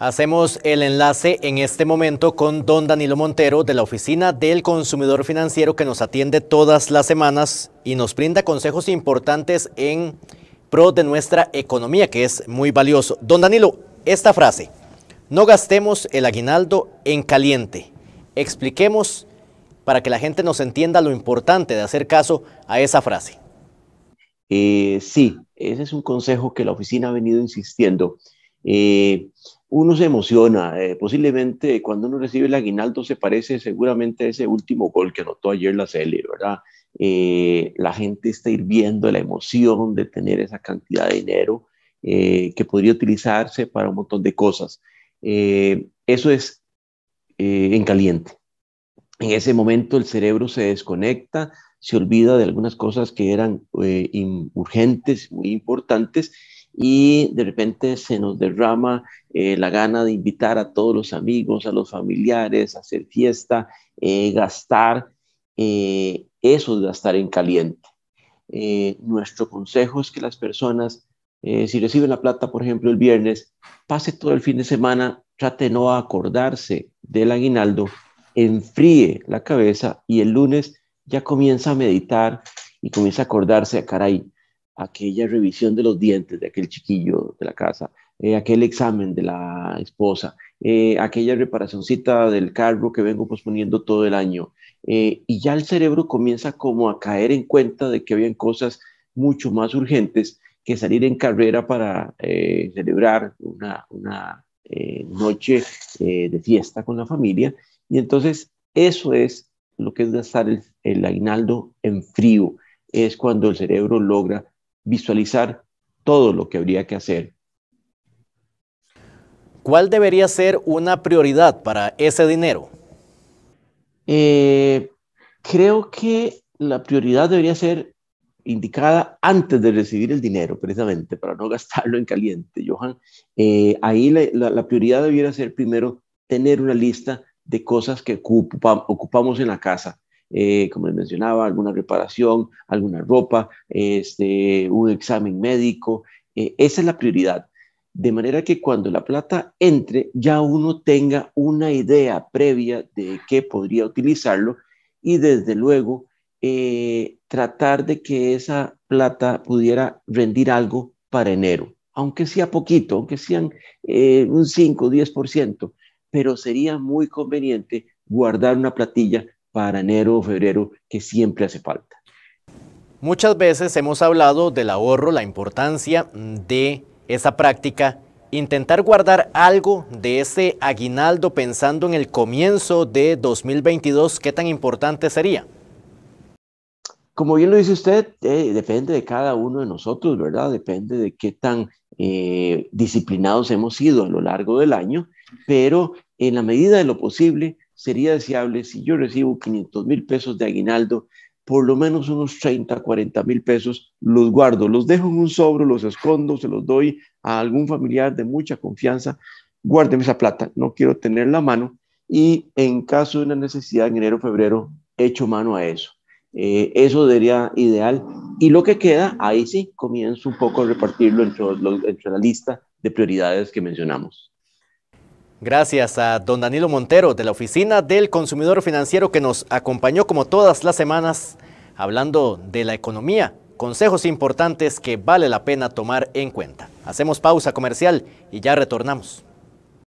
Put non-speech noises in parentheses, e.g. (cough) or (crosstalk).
Hacemos el enlace en este momento con don Danilo Montero de la Oficina del Consumidor Financiero que nos atiende todas las semanas y nos brinda consejos importantes en pro de nuestra economía, que es muy valioso. Don Danilo, esta frase, no gastemos el aguinaldo en caliente. Expliquemos para que la gente nos entienda lo importante de hacer caso a esa frase. Eh, sí, ese es un consejo que la oficina ha venido insistiendo. Eh, uno se emociona. Eh, posiblemente cuando uno recibe el aguinaldo se parece seguramente a ese último gol que anotó ayer la Sele, ¿verdad? Eh, la gente está hirviendo la emoción de tener esa cantidad de dinero eh, que podría utilizarse para un montón de cosas. eso es en caliente. En ese momento el cerebro se desconecta, se olvida de algunas cosas que eran urgentes, muy importantes, y de repente se nos derrama eh, la gana de invitar a todos los amigos, a los familiares, hacer fiesta, eh, gastar, eh, eso de gastar en caliente. nuestro consejo es que las personas, si reciben la plata, por ejemplo, el viernes, pase todo el fin de semana, trate no acordarse del aguinaldo, enfríe la cabeza y el lunes ya comienza a meditar y comienza a acordarse, ah, caray, aquella revisión de los dientes de aquel chiquillo de la casa, eh, aquel examen de la esposa, eh, aquella reparacioncita del carro que vengo posponiendo todo el año. Eh, y ya el cerebro comienza como a caer en cuenta de que habían cosas mucho más urgentes que salir en carrera para celebrar una, noche de fiesta con la familia. Y entonces eso es lo que es gastar el, el aguinaldo en frío, es cuando el cerebro logra visualizar todo lo que habría que hacer. ¿Cuál debería ser una prioridad para ese dinero? Eh, creo que la prioridad debería ser indicada antes de recibir el dinero, precisamente, para no (laughs) gastarlo en caliente, Johan. Eh, ahí la, prioridad debiera ser primero tener una lista de cosas que ocupamos en la casa eh, como les mencionaba, alguna reparación, alguna ropa, este, un examen médico. Eh, esa es la prioridad. De manera que cuando la plata entre, ya uno tenga una idea previa de qué podría utilizarlo y desde luego eh, tratar de que esa plata pudiera rendir algo para enero, aunque sea poquito, aunque sean un 5 o 10%, pero sería muy conveniente guardar una platilla para enero o febrero que siempre hace falta. Muchas veces hemos hablado del ahorro, la importancia de esa práctica, intentar guardar algo de ese aguinaldo pensando en el comienzo de 2022, ¿qué tan importante sería? Como bien lo dice usted, eh, depende de cada uno de nosotros, ¿verdad? Depende de qué tan eh, disciplinados hemos sido a lo largo del año, pero en la medida de lo posible, sería deseable si yo recibo 500 mil pesos de aguinaldo, por lo menos unos 30, 40 mil pesos los guardo, los dejo en un sobro, los escondo, se los doy a algún familiar de mucha confianza, guarden esa plata, no quiero tener la mano y en caso de una necesidad en enero, febrero, echo mano a eso. Eh, eso sería ideal. Y lo que queda, ahí sí, comienzo un poco a repartirlo entre la lista de prioridades que mencionamos. Gracias a don Danilo Montero de la Oficina del Consumidor Financiero que nos acompañó como todas las semanas hablando de la economía, consejos importantes que vale la pena tomar en cuenta. Hacemos pausa comercial y ya retornamos.